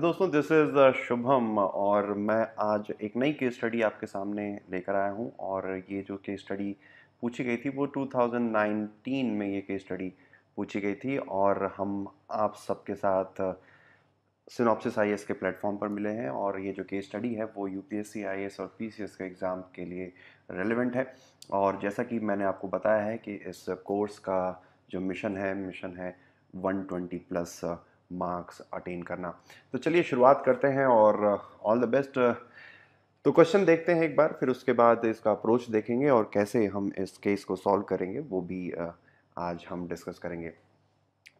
Hello दोस्तों this is uh, Shubham और मैं आज एक नई केस स्टडी आपके सामने लेकर आया हूं और ये जो केस स्टडी पूछी गई थी वो 2019 में ये केस स्टडी पूछी गई थी और हम आप सबके साथ सिनॉप्सिस uh, आई के प्लेटफॉर्म पर मिले हैं और ये जो केस स्टडी है वो यू पी और पी के एग्ज़ाम के लिए रेलिवेंट है और जैसा कि मैंने आपको बताया है कि इस कोर्स का जो मिशन है मिशन है वन प्लस मार्क्स अटेन करना तो चलिए शुरुआत करते हैं और ऑल द बेस्ट तो क्वेश्चन देखते हैं एक बार फिर उसके बाद इसका अप्रोच देखेंगे और कैसे हम इस केस को सॉल्व करेंगे वो भी uh, आज हम डिस्कस करेंगे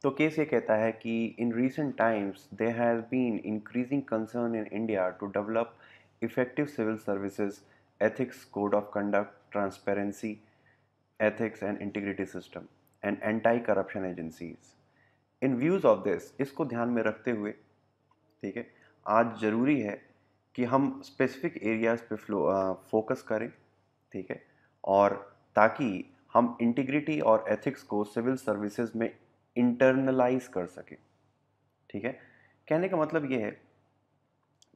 तो केस ये कहता है कि in recent times they has been increasing concern in India to develop effective civil services ethics code of conduct transparency ethics and integrity system and anti corruption agencies in views of this इसको ध्यान में रखते हुए ठीक है आज ज़रूरी है कि हम स्पेसिफिक एरियाज़ पे फोकस करें ठीक है और ताकि हम इंटीग्रिटी और एथिक्स को सिविल सर्विसेज में इंटरनलाइज कर सकें ठीक है कहने का मतलब ये है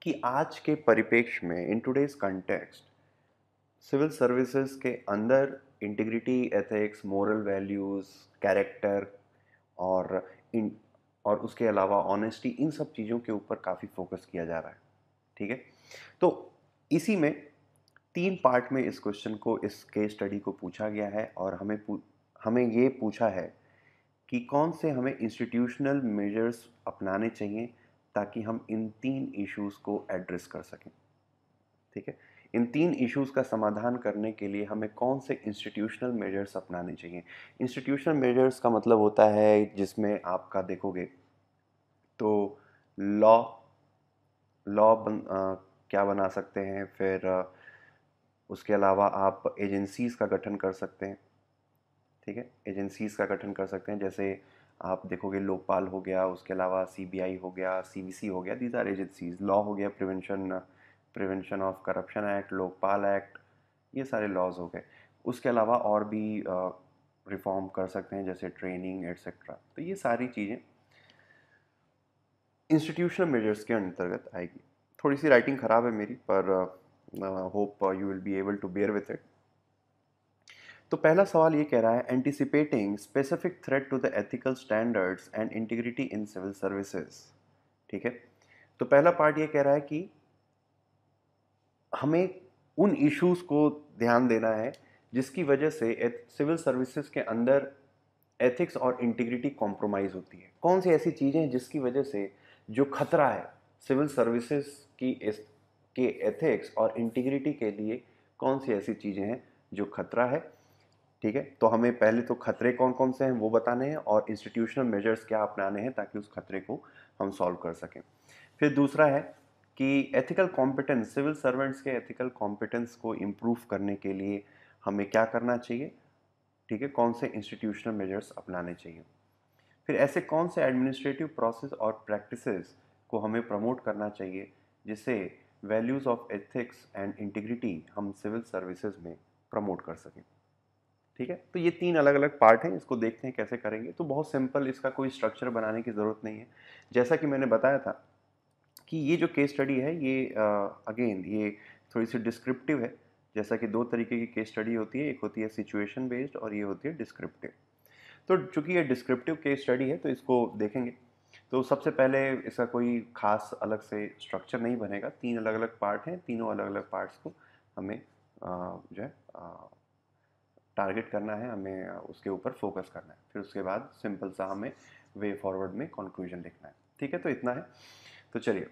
कि आज के परिपेक्ष में in today's context civil services के अंदर integrity ethics moral values character और इन और उसके अलावा ऑनेस्टी इन सब चीज़ों के ऊपर काफ़ी फोकस किया जा रहा है ठीक है तो इसी में तीन पार्ट में इस क्वेश्चन को इस केस स्टडी को पूछा गया है और हमें हमें ये पूछा है कि कौन से हमें इंस्टीट्यूशनल मेजर्स अपनाने चाहिए ताकि हम इन तीन इश्यूज को एड्रेस कर सकें ठीक है इन तीन इश्यूज का समाधान करने के लिए हमें कौन से इंस्टीट्यूशनल मेजर्स अपनाने चाहिए इंस्टीट्यूशनल मेजर्स का मतलब होता है जिसमें आपका देखोगे तो लॉ लॉ बन क्या बना सकते हैं फिर आ, उसके अलावा आप एजेंसीज़ का गठन कर सकते हैं ठीक है एजेंसीज़ का गठन कर सकते हैं जैसे आप देखोगे लोकपाल हो गया उसके अलावा सीबीआई हो गया सीबीसी हो गया दीज आर एजेंसीज लॉ हो गया prevention prevention of corruption act Lokpal act ये सारे लॉज हो गए उसके अलावा और भी रिफॉर्म कर सकते हैं जैसे ट्रेनिंग एट्सेट्रा तो ये सारी चीज़ें इंस्टीट्यूशनल मेजर्स के अंतर्गत आएगी थोड़ी सी राइटिंग ख़राब है मेरी पर hope you will be able to bear with it तो पहला सवाल ये कह रहा है anticipating specific threat to the ethical standards and integrity in civil services ठीक है तो पहला पार्ट ये कह रहा है कि हमें उन इश्यूज को ध्यान देना है जिसकी वजह से सिविल सर्विसेज के अंदर एथिक्स और इंटीग्रिटी कॉम्प्रोमाइज़ होती है कौन सी ऐसी चीज़ें हैं जिसकी वजह से जो खतरा है सिविल सर्विसेज की इस के एथिक्स और इंटीग्रिटी के लिए कौन सी ऐसी चीज़ें हैं जो खतरा है ठीक है तो हमें पहले तो खतरे कौन कौन से हैं वो बताने हैं और इंस्टीट्यूशनल मेजर्स क्या अपनाने हैं ताकि उस खतरे को हम सॉल्व कर सकें फिर दूसरा है कि एथिकल कॉम्पिटेंस सिविल सर्वेंट्स के एथिकल कॉम्पिटेंस को इम्प्रूव करने के लिए हमें क्या करना चाहिए ठीक है कौन से इंस्टीट्यूशनल मेजर्स अपनाने चाहिए फिर ऐसे कौन से एडमिनिस्ट्रेटिव प्रोसेस और प्रैक्टिसेस को हमें प्रमोट करना चाहिए जिससे values of ethics and integrity हम सिविल सर्विसेज में प्रमोट कर सकें ठीक है तो ये तीन अलग अलग पार्ट हैं इसको देखते हैं कैसे करेंगे तो बहुत सिंपल इसका कोई स्ट्रक्चर बनाने की ज़रूरत नहीं है जैसा कि मैंने बताया था कि ये जो केस स्टडी है ये अगेन ये थोड़ी सी डिस्क्रिप्टिव है जैसा कि दो तरीके की केस स्टडी होती है एक होती है सिचुएशन बेस्ड और ये होती है डिस्क्रिप्टिव तो चूंकि ये डिस्क्रिप्टिव केस स्टडी है तो इसको देखेंगे तो सबसे पहले इसका कोई खास अलग से स्ट्रक्चर नहीं बनेगा तीन अलग अलग पार्ट हैं तीनों अलग अलग पार्ट्स को हमें जो है टारगेट करना है हमें उसके ऊपर फोकस करना है फिर उसके बाद सिंपल सा हमें वे फॉरवर्ड में कंक्लूजन लिखना है ठीक है तो इतना है तो चलिए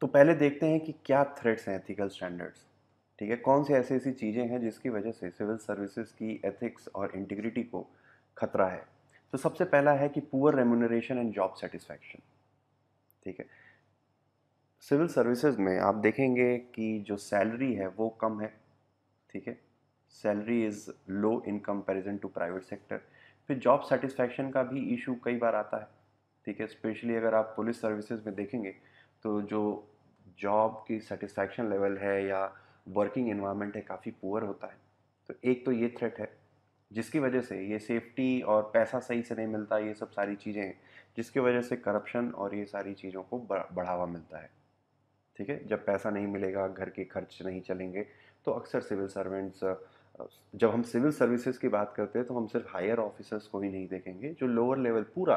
तो पहले देखते हैं कि क्या थ्रेट्स हैं एथिकल स्टैंडर्ड्स ठीक है कौन सी ऐसी ऐसी चीज़ें हैं जिसकी वजह से सिविल सर्विसेज की एथिक्स और इंटीग्रिटी को खतरा है तो सबसे पहला है कि poor remuneration and job satisfaction ठीक है सिविल सर्विसेज में आप देखेंगे कि जो सैलरी है वो कम है ठीक है salary is low in comparison to private sector फिर जॉब सेटिस्फैक्शन का भी इशू कई बार आता है ठीक है स्पेशली अगर आप पुलिस सर्विसेज में देखेंगे तो जो जॉब की सेटिस्फैक्शन लेवल है या वर्किंग इन्वायरमेंट है काफ़ी पुअर होता है तो एक तो ये थ्रेट है जिसकी वजह से ये सेफ्टी और पैसा सही से नहीं मिलता ये सब सारी चीज़ें हैं जिसकी वजह से करप्शन और ये सारी चीज़ों को बढ़ावा मिलता है ठीक है जब पैसा नहीं मिलेगा घर के खर्च नहीं चलेंगे तो अक्सर सिविल सर्वेंट्स जब हम सिविल सर्विसेज की बात करते हैं तो हम सिर्फ हायर ऑफिसर्स को ही नहीं देखेंगे जो लोअर लेवल पूरा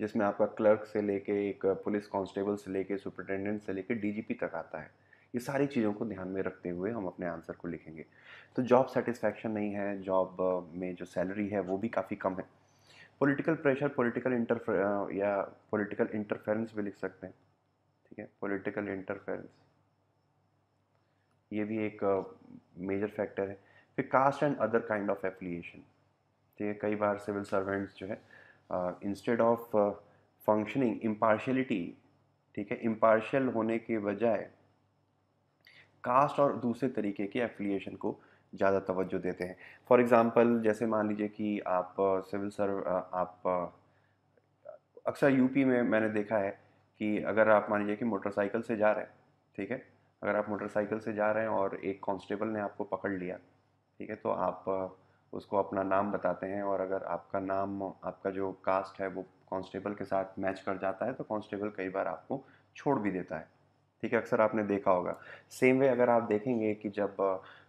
जिसमें आपका क्लर्क से लेके एक पुलिस कांस्टेबल से लेके सुपरिटेंडेंट से लेके डीजीपी तक आता है ये सारी चीज़ों को ध्यान में रखते हुए हम अपने आंसर को लिखेंगे तो जॉब सेटिस्फेक्शन नहीं है जॉब में जो सैलरी है वो भी काफ़ी कम है पॉलिटिकल प्रेशर पॉलिटिकल इंटरफे या पॉलिटिकल इंटरफेरेंस भी लिख सकते हैं ठीक है पॉलिटिकल इंटरफेरेंस ये भी एक मेजर फैक्टर है फिर caste and other kind of affiliation ठीक है कई बार सिविल सर्वेंट्स जो है इंस्टेड ऑफ फंक्शनिंग इम्पार्शलिटी ठीक है इम्पार्शल होने के बजाय कास्ट और दूसरे तरीके के एफिलिएशन को ज़्यादा तवज्जो देते हैं फॉर एग्ज़ाम्पल जैसे मान लीजिए कि आप सिविल uh, सर्व uh, आप uh, अक्सर यूपी में मैंने देखा है कि अगर आप मान लीजिए कि मोटरसाइकिल से जा रहे हैं ठीक है अगर आप मोटरसाइकिल से जा रहे हैं और एक कांस्टेबल ने आपको पकड़ लिया ठीक है तो आप उसको अपना नाम बताते हैं और अगर आपका नाम आपका जो कास्ट है वो कांस्टेबल के साथ मैच कर जाता है तो कांस्टेबल कई बार आपको छोड़ भी देता है ठीक है अक्सर आपने देखा होगा सेम वे अगर आप देखेंगे कि जब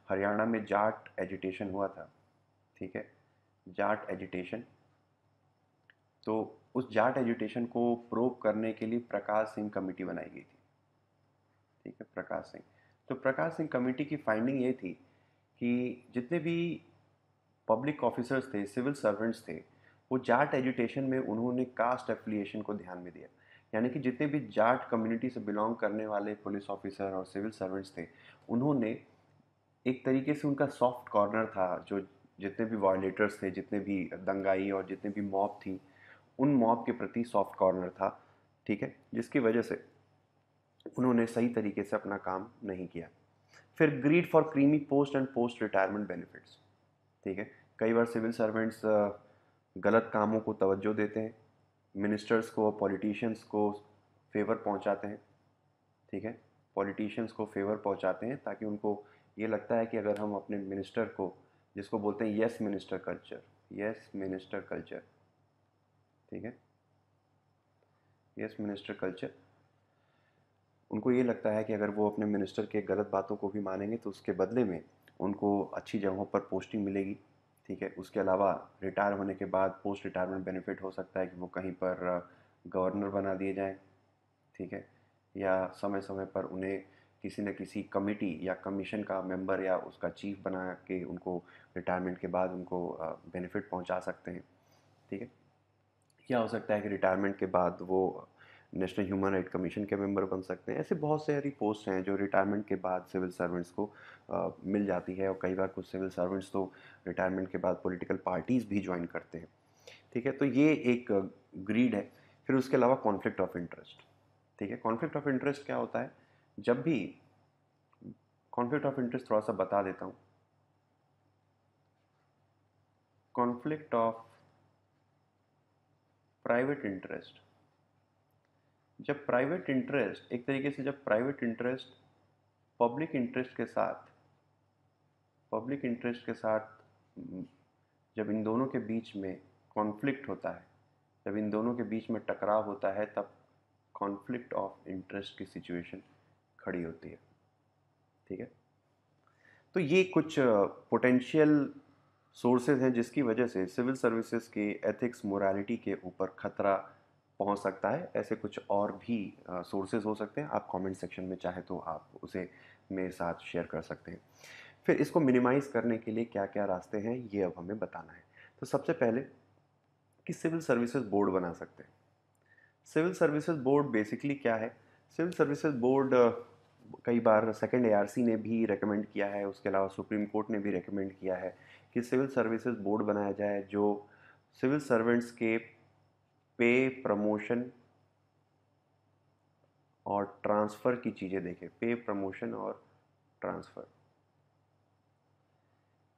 हरियाणा में जाट एजिटेशन हुआ था ठीक है जाट एजिटेशन तो उस जाट एजुटेशन को प्रोब करने के लिए प्रकाश सिंह कमेटी बनाई गई थी ठीक है प्रकाश सिंह तो प्रकाश सिंह कमेटी की फाइंडिंग ये थी कि जितने भी पब्लिक ऑफिसर्स थे सिविल सर्वेंट्स थे वो जाट एजुटेशन में उन्होंने कास्ट एफिलिएशन को ध्यान में दिया यानी कि जितने भी जाट कम्युनिटी से बिलोंग करने वाले पुलिस ऑफिसर और सिविल सर्वेंट्स थे उन्होंने एक तरीके से उनका सॉफ्ट कॉर्नर था जो जितने भी वायलेटर्स थे जितने भी दंगाई और जितने भी मॉब थी उन मॉब के प्रति सॉफ्ट कॉर्नर था ठीक है जिसकी वजह से उन्होंने सही तरीके से अपना काम नहीं किया फिर greed for creamy post and post retirement benefits ठीक है कई बार सिविल सर्वेंट्स गलत कामों को तवज्जो देते हैं मिनिस्टर्स को पॉलिटिशियंस को फेवर पहुंचाते हैं ठीक है पॉलिटिशियंस को फेवर पहुंचाते हैं ताकि उनको ये लगता है कि अगर हम अपने मिनिस्टर को जिसको बोलते हैं yes minister culture yes minister culture ठीक है यस मिनिस्टर कल्चर उनको ये लगता है कि अगर वो अपने मिनिस्टर के गलत बातों को भी मानेंगे तो उसके बदले में उनको अच्छी जगहों पर पोस्टिंग मिलेगी ठीक है उसके अलावा रिटायर होने के बाद पोस्ट रिटायरमेंट बेनिफिट हो सकता है कि वो कहीं पर गवर्नर बना दिए जाएं ठीक है या समय समय पर उन्हें किसी न किसी कमेटी या कमीशन का मेंबर या उसका चीफ बना के उनको रिटायरमेंट के बाद उनको बेनिफिट पहुंचा सकते हैं ठीक है या हो सकता है कि रिटायरमेंट के बाद वो नेशनल ह्यूमन राइट कमीशन के मेंबर बन सकते हैं ऐसे बहुत सारी पोस्ट हैं जो रिटायरमेंट के बाद सिविल सर्वेंट्स को आ, मिल जाती है और कई बार कुछ सिविल सर्वेंट्स तो रिटायरमेंट के बाद पॉलिटिकल पार्टीज़ भी ज्वाइन करते हैं ठीक है तो ये एक ग्रीड है फिर उसके अलावा कॉन्फ्लिक्ट ऑफ इंटरेस्ट ठीक है कॉन्फ्लिक्ट ऑफ इंटरेस्ट क्या होता है जब भी कॉन्फ्लिक्ट ऑफ इंटरेस्ट थोड़ा सा बता देता हूँ कॉन्फ्लिक्ट ऑफ प्राइवेट इंटरेस्ट जब प्राइवेट इंटरेस्ट एक तरीके से जब प्राइवेट इंटरेस्ट पब्लिक इंटरेस्ट के साथ पब्लिक इंटरेस्ट के साथ हम्म, जब इन दोनों के बीच में कॉन्फ्लिक्ट होता है जब इन दोनों के बीच में टकराव होता है तब कॉन्फ्लिक्ट ऑफ इंटरेस्ट की सिचुएशन खड़ी होती है ठीक है तो ये कुछ पोटेंशियल सोर्सेज हैं जिसकी वजह से सिविल सर्विसेज की एथिक्स मोरालिटी के ऊपर खतरा पहुंच सकता है ऐसे कुछ और भी सोर्सेज हो सकते हैं आप कमेंट सेक्शन में चाहे तो आप उसे मेरे साथ शेयर कर सकते हैं फिर इसको मिनिमाइज़ करने के लिए क्या क्या रास्ते हैं ये अब हमें बताना है तो सबसे पहले कि सिविल सर्विसेज बोर्ड बना सकते हैं सिविल सर्विसेज बोर्ड बेसिकली क्या है सिविल सर्विसेज बोर्ड कई बार सेकेंड एआरसी ने भी रेकमेंड किया है उसके अलावा सुप्रीम कोर्ट ने भी रेकमेंड किया है कि सिविल सर्विसेज बोर्ड बनाया जाए जो सिविल सर्वेंट्स के पे प्रमोशन और ट्रांसफ़र की चीज़ें देखें पे प्रमोशन और ट्रांसफ़र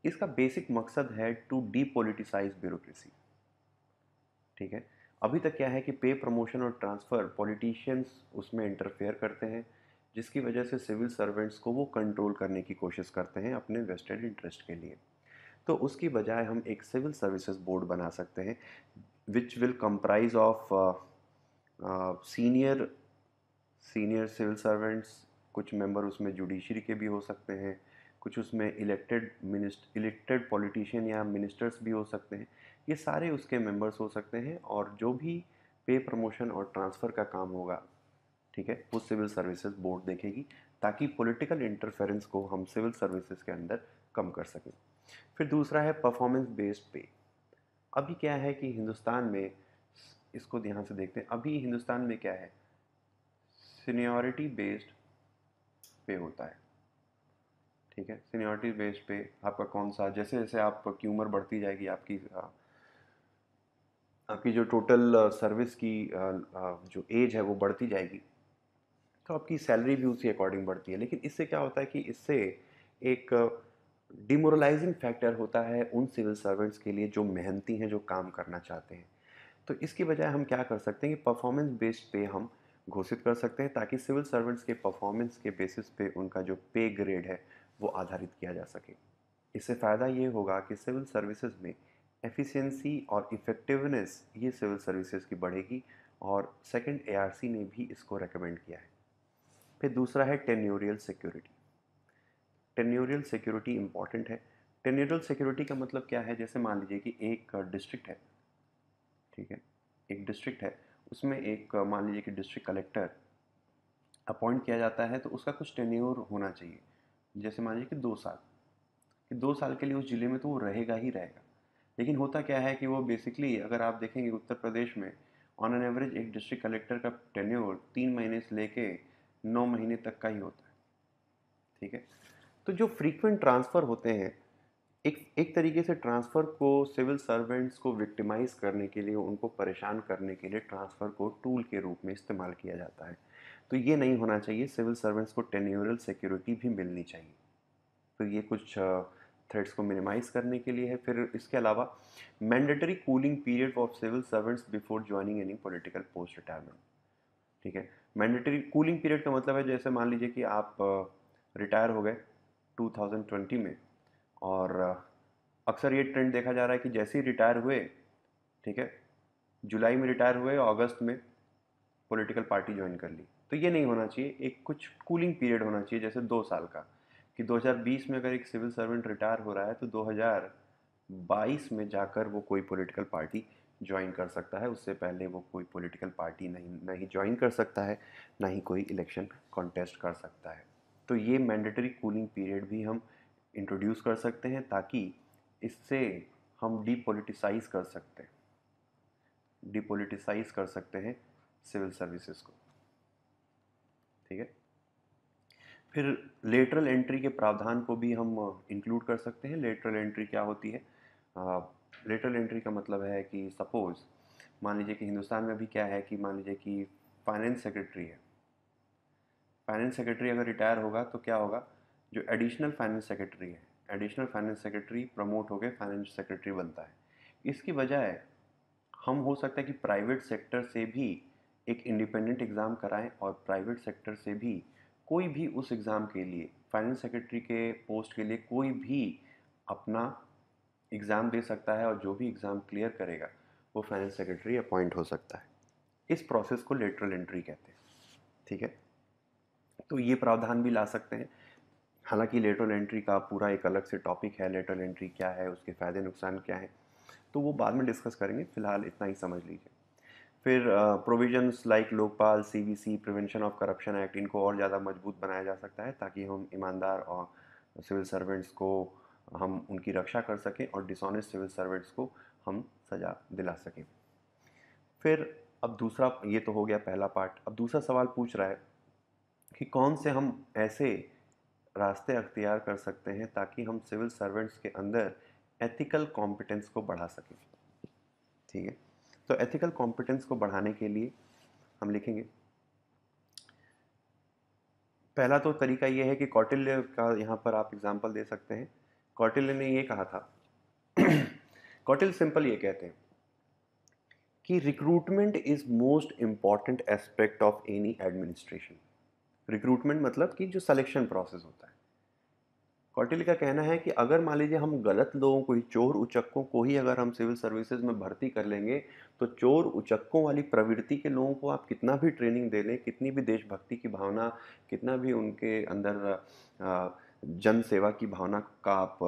इसका बेसिक मकसद है टू डीपोलिटिसाइज ब्यूरोक्रेसी ठीक है अभी तक क्या है कि पे प्रमोशन और ट्रांसफ़र पॉलिटिशियंस उसमें इंटरफेयर करते हैं जिसकी वजह से सिविल सर्वेंट्स को वो कंट्रोल करने की कोशिश करते हैं अपने वेस्टेड इंटरेस्ट के लिए तो उसकी बजाय हम एक सिविल सर्विसेज बोर्ड बना सकते हैं which will comprise of senior senior civil servants कुछ मेंबर उसमें जुडिशरी के भी हो सकते हैं कुछ उसमें इलेक्टेड मिनिस्ट इलेक्टेड पॉलिटिशियन या मिनिस्टर्स भी हो सकते हैं ये सारे उसके मेंबर्स हो सकते हैं और जो भी पे प्रमोशन और ट्रांसफ़र का काम होगा ठीक है वो सिविल सर्विसेज बोर्ड देखेगी ताकि पॉलिटिकल इंटरफेरेंस को हम सिविल सर्विसेज के अंदर कम कर सकें फिर दूसरा है परफॉर्मेंस बेस्ड पे अभी क्या है कि हिंदुस्तान में इसको ध्यान से देखते हैं अभी हिंदुस्तान में क्या है सीनियोरिटी बेस्ड पे होता है ठीक है सीनियोरिटी बेस्ड पे आपका कौन सा जैसे जैसे आपकी उम्र बढ़ती जाएगी आपकी आपकी जो टोटल सर्विस की जो एज है वो बढ़ती जाएगी तो आपकी सैलरी भी उसी अकॉर्डिंग बढ़ती है लेकिन इससे क्या होता है कि इससे एक डिमोरलाइजिंग फैक्टर होता है उन सिविल सर्वेंट्स के लिए जो मेहनती हैं जो काम करना चाहते हैं तो इसकी बजाय हम क्या कर सकते हैं कि परफॉर्मेंस बेस्ड पे हम घोषित कर सकते हैं ताकि सिविल सर्वेंट्स के परफॉर्मेंस के बेसिस पे उनका जो पे ग्रेड है वो आधारित किया जा सके इससे फ़ायदा ये होगा कि सिविल सर्विसेज में एफिशिएंसी और इफ़ेक्टिवनेस ये सिविल सर्विसेज की बढ़ेगी और सेकंड एआरसी ने भी इसको रेकमेंड किया है फिर दूसरा है tenurial security tenurial security important है टेन्यूरल सिक्योरिटी का मतलब क्या है जैसे मान लीजिए कि एक डिस्ट्रिक्ट है ठीक है एक डिस्ट्रिक्ट है उसमें एक मान लीजिए कि डिस्ट्रिक्ट कलेक्टर अपॉइंट किया जाता है तो उसका कुछ टेन्योर होना चाहिए जैसे मान लीजिए कि दो साल कि दो साल के लिए उस ज़िले में तो वो रहेगा ही रहेगा लेकिन होता क्या है कि वो बेसिकली अगर आप देखेंगे उत्तर प्रदेश में ऑन एन एवरेज एक डिस्ट्रिक्ट कलेक्टर का टेन्योर तीन महीने से लेके नौ महीने तक का ही होता है ठीक है तो जो फ्रीक्वेंट ट्रांसफ़र होते हैं एक एक तरीके से ट्रांसफ़र को सिविल सर्वेंट्स को विक्टिमाइज़ करने के लिए उनको परेशान करने के लिए ट्रांसफ़र को टूल के रूप में इस्तेमाल किया जाता है तो ये नहीं होना चाहिए सिविल सर्वेंट्स को टेन्यूरल सिक्योरिटी भी मिलनी चाहिए तो ये कुछ थ्रेड्स को मिनिमाइज़ करने के लिए है फिर इसके अलावा mandatory cooling period of civil servants before joining any political post retirement ठीक है मैंडेटरी कूलिंग पीरियड का मतलब है जैसे मान लीजिए कि आप रिटायर हो गए 2020 में और अक्सर ये ट्रेंड देखा जा रहा है कि जैसे ही रिटायर हुए ठीक है जुलाई में रिटायर हुए अगस्त में पॉलिटिकल पार्टी ज्वाइन कर ली तो ये नहीं होना चाहिए एक कुछ कूलिंग पीरियड होना चाहिए जैसे दो साल का कि 2020 में अगर एक सिविल सर्वेंट रिटायर हो रहा है तो 2022 में जाकर वो कोई पॉलिटिकल पार्टी ज्वाइन कर सकता है उससे पहले वो कोई पॉलिटिकल पार्टी नहीं ना ही ज्वाइन कर सकता है ना ही कोई इलेक्शन कॉन्टेस्ट कर सकता है तो ये मैंडेटरी कूलिंग पीरियड भी हम इंट्रोड्यूस कर सकते हैं ताकि इससे हम डीपोलिटिसाइज कर सकते हैं डीपोलिटिसाइज कर सकते हैं सिविल सर्विसेज को ठीक है फिर लेटरल एंट्री के प्रावधान को भी हम इंक्लूड कर सकते हैं लेटरल एंट्री क्या होती है लेटरल एंट्री का मतलब है कि सपोज़ मान लीजिए कि हिंदुस्तान में भी क्या है कि मान लीजिए कि फाइनेंस सेक्रेटरी है फाइनेंस सेक्रेटरी अगर रिटायर होगा तो क्या होगा जो एडिशनल फाइनेंस सेक्रेटरी है एडिशनल फाइनेंस सेक्रेटरी प्रमोट होकर फाइनेंस सेक्रेटरी बनता है इसकी बजाय हम हो सकता है कि प्राइवेट सेक्टर से भी एक इंडिपेंडेंट एग्ज़ाम कराएं और प्राइवेट सेक्टर से भी कोई भी उस एग्ज़ाम के लिए फाइनेंस सेक्रेटरी के पोस्ट के लिए कोई भी अपना एग्ज़ाम दे सकता है और जो भी एग्ज़ाम क्लियर करेगा वो फाइनेंस सेक्रेटरी अपॉइंट हो सकता है इस प्रोसेस को लेटरल एंट्री कहते हैं ठीक है तो ये प्रावधान भी ला सकते हैं हालांकि लेटरल एंट्री का पूरा एक अलग से टॉपिक है लेटरल एंट्री क्या है उसके फ़ायदे नुकसान क्या है तो वो बाद में डिस्कस करेंगे फिलहाल इतना ही समझ लीजिए फिर provisions like Lokpal CBC prevention of corruption act इनको और ज़्यादा मजबूत बनाया जा सकता है ताकि हम ईमानदार और सिविल सर्वेंट्स को हम उनकी रक्षा कर सकें और डिसऑनेस्ट सिविल सर्वेंट्स को हम सज़ा दिला सकें फिर अब दूसरा ये तो हो गया पहला पार्ट अब दूसरा सवाल पूछ रहा है कि कौन से हम ऐसे रास्ते अख्तियार कर सकते हैं ताकि हम सिविल सर्वेंट्स के अंदर एथिकल कॉम्पिटेंस को बढ़ा सकें ठीक है तो एथिकल कॉम्पिटेंस को बढ़ाने के लिए हम लिखेंगे पहला तो तरीका यह है कि कौटिल्य का यहाँ पर आप एग्जाम्पल दे सकते हैं कौटिल्य ने ये कहा था कौटिल सिंपल ये कहते हैं कि recruitment is most important aspect of any administration recruitment मतलब कि जो सिलेक्शन प्रोसेस होता है कौटिल्य का कहना है कि अगर मान लीजिए हम गलत लोगों को ही चोर उचक्कों को ही अगर हम सिविल सर्विसेज में भर्ती कर लेंगे तो चोर उचक्कों वाली प्रवृत्ति के लोगों को आप कितना भी ट्रेनिंग दे लें कितनी भी देशभक्ति की भावना कितना भी उनके अंदर जन सेवा की भावना का आप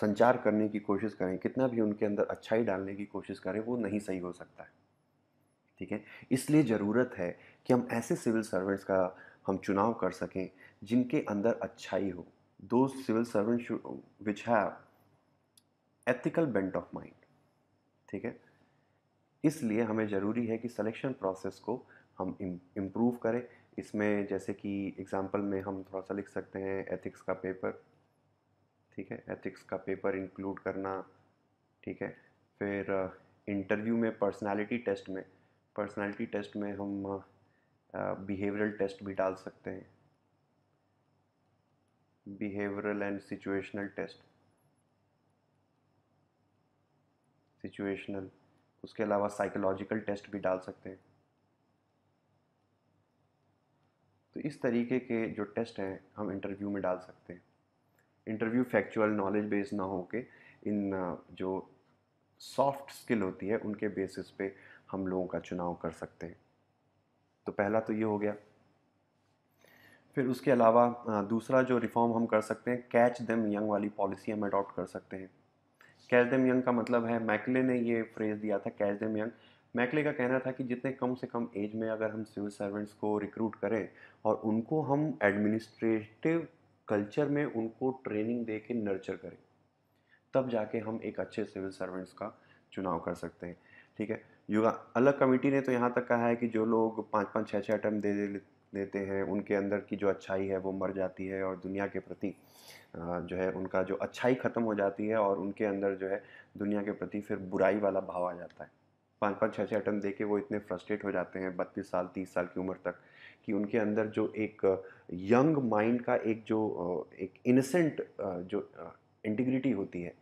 संचार करने की कोशिश करें कितना भी उनके अंदर अच्छाई डालने की कोशिश करें वो नहीं सही हो सकता है ठीक है इसलिए ज़रूरत है कि हम ऐसे सिविल सर्वेंट्स का हम चुनाव कर सकें जिनके अंदर अच्छाई हो दो civil servant which have ethical bent of mind ठीक है इसलिए हमें ज़रूरी है कि सिलेक्शन प्रोसेस को हम इम्प्रूव करें इसमें जैसे कि एग्जांपल में हम थोड़ा सा लिख सकते हैं एथिक्स का पेपर ठीक है एथिक्स का पेपर इंक्लूड करना ठीक है फिर इंटरव्यू uh, में पर्सनालिटी टेस्ट में पर्सनालिटी टेस्ट में हम uh, बिहेवियरल टेस्ट भी डाल सकते हैं behavioural and situational test situational उसके अलावा साइकोलॉजिकल टेस्ट भी डाल सकते हैं तो इस तरीके के जो टेस्ट हैं हम इंटरव्यू में डाल सकते हैं इंटरव्यू फैक्चुअल नॉलेज बेस ना हो के इन जो सॉफ्ट स्किल होती है उनके बेसिस पे हम लोगों का चुनाव कर सकते हैं तो पहला तो ये हो गया फिर उसके अलावा दूसरा जो रिफॉर्म हम कर सकते हैं कैच देम यंग वाली पॉलिसी हम अडॉप्ट कर सकते हैं कैच देम यंग का मतलब है मैकले ने ये फ्रेज़ दिया था कैच देम यंग मैकले का कहना था कि जितने कम से कम एज में अगर हम सिविल सर्वेंट्स को रिक्रूट करें और उनको हम एडमिनिस्ट्रेटिव कल्चर में उनको ट्रेनिंग दे के नर्चर करें तब जाके हम एक अच्छे सिविल सर्वेंट्स का चुनाव कर सकते हैं ठीक है युवा अलग कमेटी ने तो यहाँ तक कहा है कि जो लोग पाँच पाँच छः छः अटैम्प दे देते हैं उनके अंदर की जो अच्छाई है वो मर जाती है और दुनिया के प्रति जो है उनका जो अच्छाई ख़त्म हो जाती है और उनके अंदर जो है दुनिया के प्रति फिर बुराई वाला भाव आ जाता है पाँच पाँच छः छः अटैम्प दे के वो इतने फ्रस्ट्रेट हो जाते हैं बत्तीस साल तीस साल की उम्र तक कि उनके अंदर जो एक यंग माइंड का एक जो एक इनसेंट जो इंटीग्रिटी होती है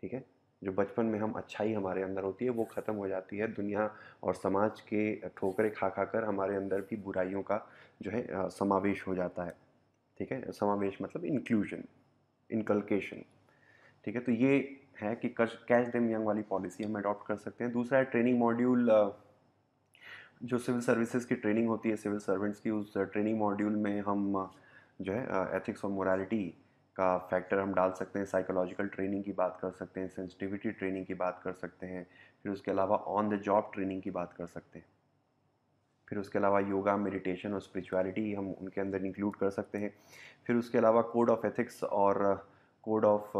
ठीक है जो बचपन में हम अच्छाई हमारे अंदर होती है वो ख़त्म हो जाती है दुनिया और समाज के ठोकरे खा खा कर हमारे अंदर भी बुराइयों का जो है समावेश हो जाता है ठीक है समावेश मतलब इंक्लूजन इनकलकेशन ठीक है तो ये है कि कैच देम यंग वाली पॉलिसी हम अडॉप्ट कर सकते हैं दूसरा है ट्रेनिंग मॉड्यूल जो सिविल सर्विसेज की ट्रेनिंग होती है सिविल सर्वेंट्स की उस ट्रेनिंग मॉड्यूल में हम जो है एथिक्स और मोरालिटी का फैक्टर हम डाल सकते हैं साइकोलॉजिकल ट्रेनिंग की बात कर सकते हैं सेंसिटिविटी ट्रेनिंग की बात कर सकते हैं फिर उसके अलावा ऑन द जॉब ट्रेनिंग की बात कर सकते हैं फिर उसके अलावा योगा मेडिटेशन और स्पिरिचुअलिटी हम उनके अंदर इंक्लूड कर सकते हैं फिर उसके अलावा कोड ऑफ एथिक्स और कोड ऑफ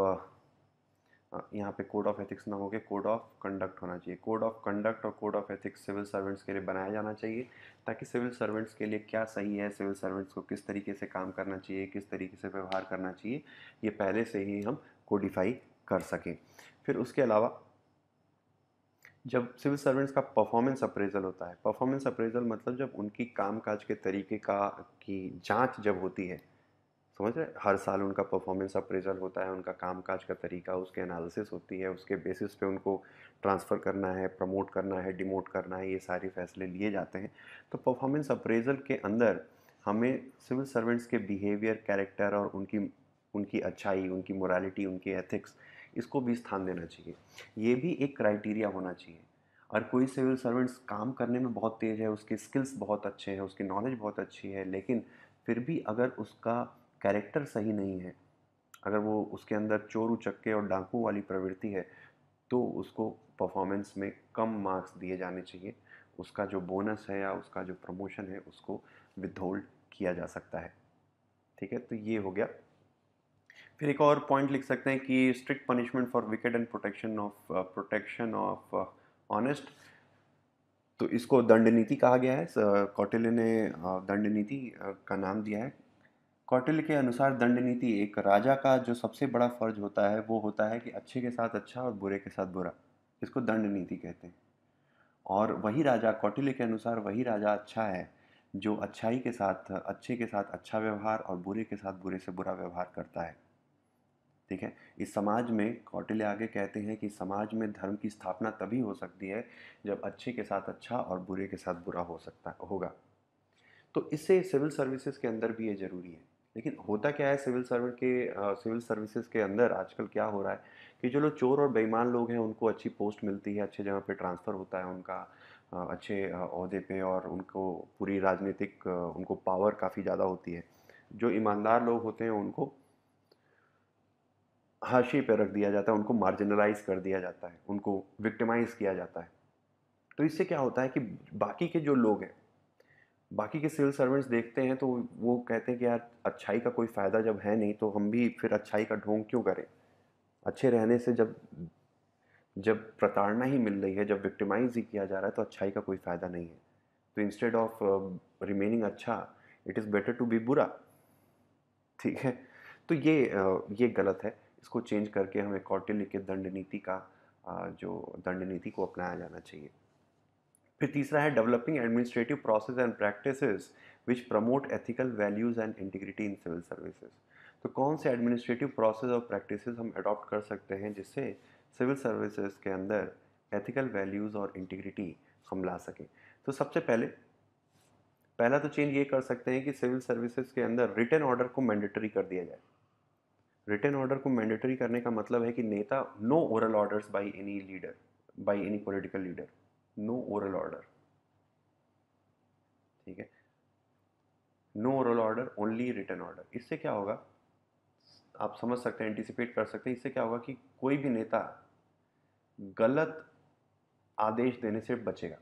यहाँ पे कोड ऑफ एथिक्स ना होकर कोड ऑफ कंडक्ट होना चाहिए कोड ऑफ कंडक्ट और code of ethics civil servants के लिए बनाया जाना चाहिए ताकि सिविल सर्वेंट्स के लिए क्या सही है सिविल सर्वेंट्स को किस तरीके से काम करना चाहिए किस तरीके से व्यवहार करना चाहिए ये पहले से ही हम कोडिफाई कर सकें फिर उसके अलावा जब सिविल सर्वेंट्स का परफॉर्मेंस अप्रेजल होता है परफॉर्मेंस अप्रेजल मतलब जब उनकी कामकाज के तरीके का की जांच जब होती है समझ रहे हर साल उनका परफॉर्मेंस अप्रेजल होता है उनका कामकाज का तरीका उसके एनालिसिस होती है उसके बेसिस पे उनको ट्रांसफ़र करना है प्रमोट करना है डिमोट करना है ये सारे फैसले लिए जाते हैं तो परफॉर्मेंस अप्रेजल के अंदर हमें सिविल सर्वेंट्स के बिहेवियर कैरेक्टर और उनकी उनकी अच्छाई उनकी मोरालिटी उनकी एथिक्स इसको भी स्थान देना चाहिए ये भी एक क्राइटेरिया होना चाहिए और कोई सिविल सर्वेंट्स काम करने में बहुत तेज़ है उसके स्किल्स बहुत अच्छे हैं उसकी नॉलेज बहुत अच्छी है लेकिन फिर भी अगर उसका कैरेक्टर सही नहीं है अगर वो उसके अंदर चोर उचक्के और डाकू वाली प्रवृत्ति है तो उसको परफॉर्मेंस में कम मार्क्स दिए जाने चाहिए उसका जो बोनस है या उसका जो प्रमोशन है उसको विदहोल्ड किया जा सकता है ठीक है तो ये हो गया फिर एक और पॉइंट लिख सकते हैं कि strict punishment for wicked and protection of protection of honest तो इसको दंड नीति कहा गया है कौटिल्य ने uh, दंड नीति uh, का नाम दिया है कौटिल्य के अनुसार दंड नीति एक राजा का जो सबसे बड़ा फर्ज होता है वो होता है कि अच्छे के साथ अच्छा और बुरे के साथ बुरा इसको दंड नीति कहते हैं और वही राजा कौटिल्य के अनुसार वही राजा अच्छा है जो अच्छाई के साथ अच्छे के साथ अच्छा व्यवहार और बुरे के साथ बुरे से बुरा व्यवहार करता है ठीक है इस समाज में कौटिल्य आगे कहते हैं कि समाज में धर्म की स्थापना तभी हो सकती है जब अच्छे के साथ अच्छा और बुरे के साथ बुरा हो सकता होगा तो इससे सिविल सर्विसेज के अंदर भी ये ज़रूरी है लेकिन होता क्या है सिविल सर्विस के सिविल सर्विसेज के अंदर आजकल क्या हो रहा है कि जो लोग चोर और बेईमान लोग हैं उनको अच्छी पोस्ट मिलती है अच्छे जगह पे ट्रांसफ़र होता है उनका अच्छे अहदे पे और उनको पूरी राजनीतिक उनको पावर काफ़ी ज़्यादा होती है जो ईमानदार लोग होते हैं उनको हाशिए पे रख दिया जाता है उनको मार्जिनलाइज कर दिया जाता है उनको विक्टिमाइज किया जाता है तो इससे क्या होता है कि बाकी के जो लोग हैं बाकी के सिविल सर्वेंट्स देखते हैं तो वो कहते हैं कि यार अच्छाई का कोई फ़ायदा जब है नहीं तो हम भी फिर अच्छाई का ढोंग क्यों करें अच्छे रहने से जब जब प्रताड़ना ही मिल रही है जब विक्टिमाइज ही किया जा रहा है तो अच्छाई का कोई फ़ायदा नहीं है तो इंस्टेड ऑफ रिमेनिंग अच्छा it is better to be बुरा ठीक है तो ये uh, ये गलत है इसको चेंज करके हमें कौटिल्य के दंड नीति का uh, जो दंड नीति को अपनाया जाना चाहिए फिर तीसरा है developing administrative process and practices which promote ethical values and integrity in civil services तो कौन से एडमिनिस्ट्रेटिव प्रोसेस और प्रैक्टिसेस हम अडॉप्ट कर सकते हैं जिससे सिविल सर्विसेज के अंदर एथिकल वैल्यूज़ और इंटीग्रिटी हम ला सकें तो सबसे पहले पहला तो चेंज ये कर सकते हैं कि सिविल सर्विसेज के अंदर रिटर्न ऑर्डर को मैंडेटरी कर दिया जाए रिटर्न ऑर्डर को मैंडेटरी करने का मतलब है कि नेता no oral orders by any leader by any political leader no oral order ठीक है no oral order only written order इससे क्या होगा आप समझ सकते हैं एंटिसिपेट कर सकते हैं इससे क्या होगा कि कोई भी नेता गलत आदेश देने से बचेगा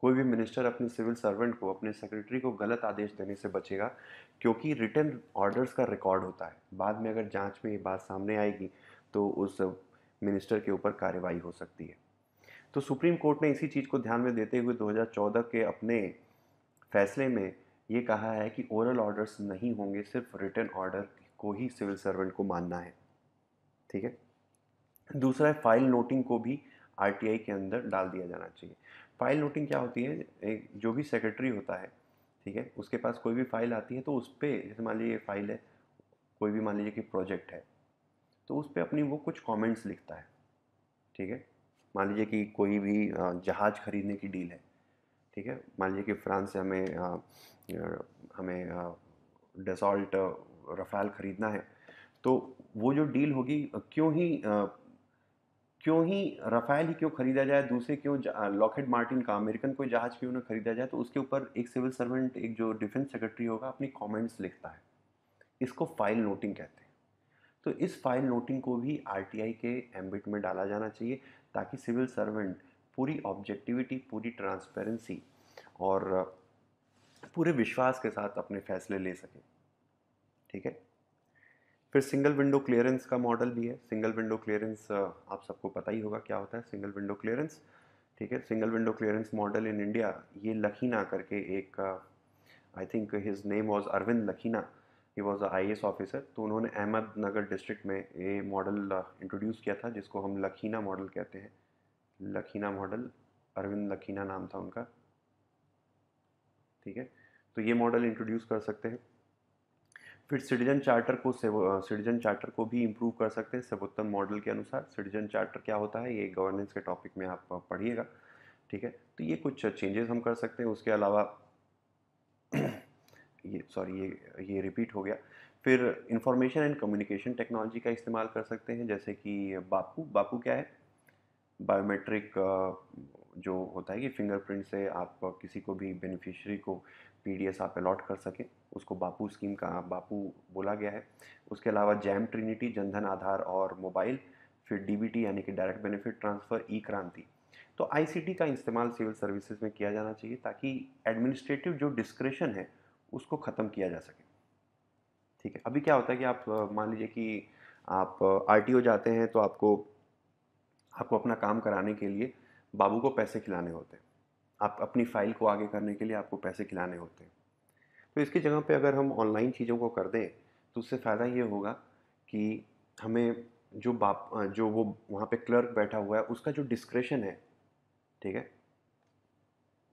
कोई भी मिनिस्टर अपने सिविल सर्वेंट को अपने सेक्रेटरी को गलत आदेश देने से बचेगा क्योंकि रिटर्न ऑर्डर्स का रिकॉर्ड होता है बाद में अगर जांच में ये बात सामने आएगी तो उस मिनिस्टर के ऊपर कार्रवाई हो सकती है तो सुप्रीम कोर्ट ने इसी चीज़ को ध्यान में देते हुए 2014 के अपने फैसले में ये कहा है कि ओरल ऑर्डर्स नहीं होंगे सिर्फ रिटर्न ऑर्डर को ही सिविल सर्वेंट को मानना है ठीक है दूसरा है फाइल नोटिंग को भी आर के अंदर डाल दिया जाना चाहिए फाइल नोटिंग क्या होती है एक जो भी सेक्रेटरी होता है ठीक है उसके पास कोई भी फाइल आती है तो उस पर जैसे मान लीजिए फाइल है कोई भी मान लीजिए कि प्रोजेक्ट है तो उस पर अपनी वो कुछ कमेंट्स लिखता है ठीक है मान लीजिए कि कोई भी जहाज़ खरीदने की डील है ठीक है मान लीजिए कि फ्रांस से हमें हमें डेसॉल्ट रफाल ख़रीदना है तो वो जो डील होगी क्यों ही क्यों ही रफाल ही क्यों खरीदा जाए दूसरे क्यों लॉकेट मार्टिन का अमेरिकन कोई जहाज़ क्यों ना खरीदा जाए तो उसके ऊपर एक सिविल सर्वेंट एक जो डिफेंस सेक्रेटरी होगा अपनी कमेंट्स लिखता है इसको फाइल नोटिंग कहते हैं तो इस फाइल नोटिंग को भी आर के एम्बिट में डाला जाना चाहिए ताकि सिविल सर्वेंट पूरी ऑब्जेक्टिविटी पूरी ट्रांसपेरेंसी और पूरे विश्वास के साथ अपने फैसले ले सकें ठीक है फिर सिंगल विंडो क्लियरेंस का मॉडल भी है सिंगल विंडो क्लियरेंस आप सबको पता ही होगा क्या होता है सिंगल विंडो क्लियरेंस ठीक है single window clearance model in India ये लखीना करके एक I think his name was Arvind Lakhina he was a I officer तो उन्होंने अहमदनगर डिस्ट्रिक्ट में ये मॉडल इंट्रोड्यूस uh, किया था जिसको हम लखीना मॉडल कहते हैं लखीना मॉडल अरविंद लखीना नाम था उनका ठीक है तो ये मॉडल इंट्रोड्यूस कर सकते हैं फिर सिटीजन चार्टर को सिटीजन चार्टर uh, को भी इम्प्रूव कर सकते हैं सर्वोत्तम मॉडल के अनुसार सिटीजन चार्टर क्या होता है ये गवर्नेंस के टॉपिक में आप uh, पढ़िएगा ठीक है तो ये कुछ चेंजेस हम कर सकते हैं उसके अलावा ये सॉरी ये ये रिपीट हो गया फिर इंफॉर्मेशन एंड कम्युनिकेशन टेक्नोलॉजी का इस्तेमाल कर सकते हैं जैसे कि बापू बापू क्या है बायोमेट्रिक जो होता है कि फिंगरप्रिंट से आप किसी को भी बेनिफिशियरी को पी आप अलॉट कर सकें उसको बापू स्कीम का बापू बोला गया है उसके अलावा जैम ट्रिनिटी जनधन आधार और मोबाइल फिर डी यानी कि डायरेक्ट बेनिफिट ट्रांसफ़र ई क्रांति तो आईसीटी का इस्तेमाल सिविल सर्विसेज में किया जाना चाहिए ताकि एडमिनिस्ट्रेटिव जो डिस्क्रेशन है उसको ख़त्म किया जा सके ठीक है अभी क्या होता है कि आप मान लीजिए कि आप आर जाते हैं तो आपको आपको अपना काम कराने के लिए बाबू को पैसे खिलाने होते हैं आप अपनी फ़ाइल को आगे करने के लिए आपको पैसे खिलाने होते हैं तो इसकी जगह पे अगर हम ऑनलाइन चीज़ों को कर दें तो उससे फ़ायदा ये होगा कि हमें जो बाप जो वो वहाँ पे क्लर्क बैठा हुआ है उसका जो डिस्क्रेशन है ठीक है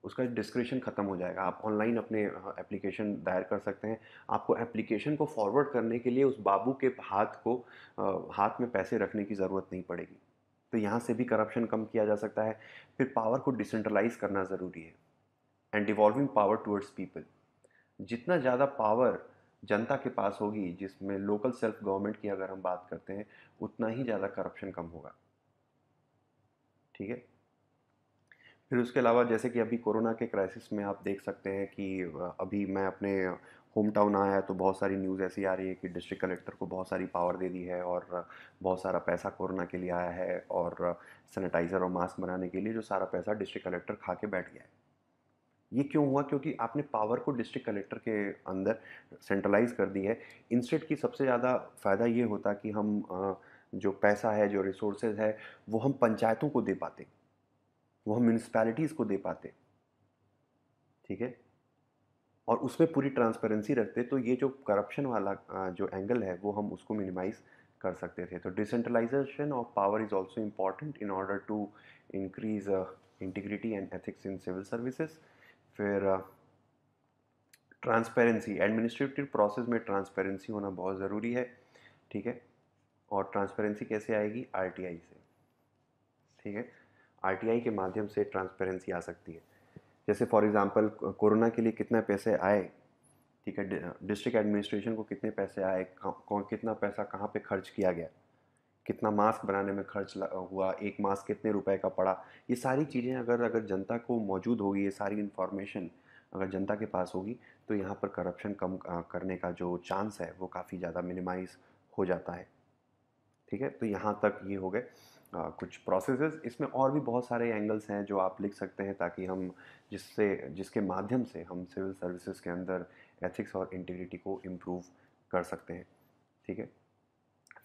उसका डिस्क्रिप्शन ख़त्म हो जाएगा आप ऑनलाइन अपने एप्लीकेशन दायर कर सकते हैं आपको एप्लीकेशन को फॉरवर्ड करने के लिए उस बाबू के हाथ को हाथ में पैसे रखने की ज़रूरत नहीं पड़ेगी तो यहाँ से भी करप्शन कम किया जा सकता है फिर पावर को डिसेंट्रलाइज करना ज़रूरी है and devolving power towards people जितना ज़्यादा पावर जनता के पास होगी जिसमें लोकल सेल्फ गवर्नमेंट की अगर हम बात करते हैं उतना ही ज़्यादा करप्शन कम होगा ठीक है फिर उसके अलावा जैसे कि अभी कोरोना के क्राइसिस में आप देख सकते हैं कि अभी मैं अपने होम टाउन आया तो बहुत सारी न्यूज़ ऐसी आ रही है कि डिस्ट्रिक्ट कलेक्टर को बहुत सारी पावर दे दी है और बहुत सारा पैसा कोरोना के लिए आया है और सैनिटाइज़र और मास्क बनाने के लिए जो सारा पैसा डिस्ट्रिक्ट कलेक्टर खा के बैठ गया है ये क्यों हुआ क्योंकि आपने पावर को डिस्ट्रिक्ट कलेक्टर के अंदर सेंट्रलाइज कर दी है इंस्टेट की सबसे ज़्यादा फ़ायदा ये होता कि हम जो पैसा है जो रिसोर्सेज है वो हम पंचायतों को दे पाते हैं वो हम म्यूनिसपैलिटीज़ को दे पाते ठीक है और उसमें पूरी ट्रांसपेरेंसी रखते तो ये जो करप्शन वाला जो एंगल है वो हम उसको मिनिमाइज़ कर सकते थे तो decentralisation of power is also important in order to increase integrity and ethics in civil services फिर ट्रांसपेरेंसी एडमिनिस्ट्रेटिव प्रोसेस में ट्रांसपेरेंसी होना बहुत ज़रूरी है ठीक है और ट्रांसपेरेंसी कैसे आएगी आर से ठीक है आर के माध्यम से ट्रांसपेरेंसी आ सकती है जैसे फॉर एग्ज़ाम्पल कोरोना के लिए कितने पैसे आए ठीक है डिस्ट्रिक्ट एडमिनिस्ट्रेशन को कितने पैसे आए कौन कितना पैसा कहाँ पे खर्च किया गया कितना मास्क बनाने में खर्च हुआ एक मास्क कितने रुपए का पड़ा ये सारी चीज़ें अगर अगर जनता को मौजूद होगी ये सारी इन्फॉर्मेशन अगर जनता के पास होगी तो यहाँ पर करप्शन कम करने का जो चांस है वो काफ़ी ज़्यादा मिनिमाइज हो जाता है ठीक है तो यहाँ तक ये हो गए कुछ प्रोसेसेस इसमें और भी बहुत सारे एंगल्स हैं जो आप लिख सकते हैं ताकि हम जिससे जिसके माध्यम से हम सिविल सर्विसेज के अंदर एथिक्स और इंटीग्रिटी को इम्प्रूव कर सकते हैं ठीक है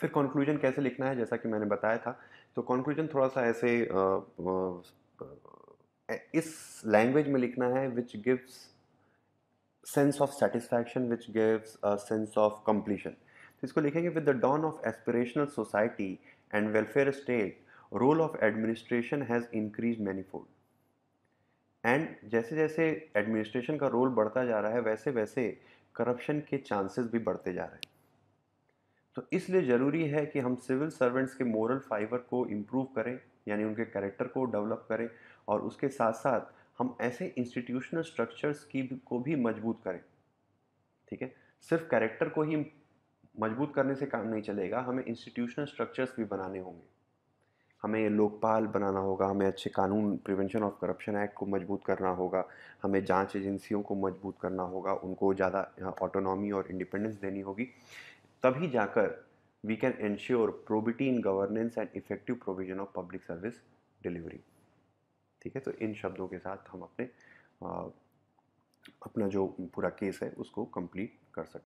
फिर कंक्लूजन कैसे लिखना है जैसा कि मैंने बताया था तो कंक्लूजन थोड़ा सा ऐसे आ, आ, इस लैंग्वेज में लिखना है which gives sense of satisfaction which gives sense of completion तो इसको लिखेंगे with the dawn of aspirational society and welfare state, role of administration has increased manifold. And जैसे जैसे एडमिनिस्ट्रेशन का रोल बढ़ता जा रहा है वैसे वैसे करप्शन के चांसेस भी बढ़ते जा रहे हैं तो इसलिए ज़रूरी है कि हम सिविल सर्वेंट्स के मॉरल फाइबर को इम्प्रूव करें यानी उनके कैरेक्टर को डेवलप करें और उसके साथ साथ हम ऐसे इंस्टीट्यूशनल स्ट्रक्चर्स की को भी मजबूत करें ठीक है सिर्फ कैरेक्टर को ही मजबूत करने से काम नहीं चलेगा हमें इंस्टीट्यूशनल स्ट्रक्चर्स भी बनाने होंगे हमें लोकपाल बनाना होगा हमें अच्छे कानून प्रिवेंशन ऑफ करप्शन एक्ट को मजबूत करना होगा हमें जांच एजेंसियों को मजबूत करना होगा उनको ज़्यादा ऑटोनॉमी हाँ, और इंडिपेंडेंस देनी होगी तभी जाकर we can ensure probity in governance and effective provision of public service delivery ठीक है तो इन शब्दों के साथ हम अपने आ, हाँ, अपना जो पूरा केस है उसको कंप्लीट कर सकते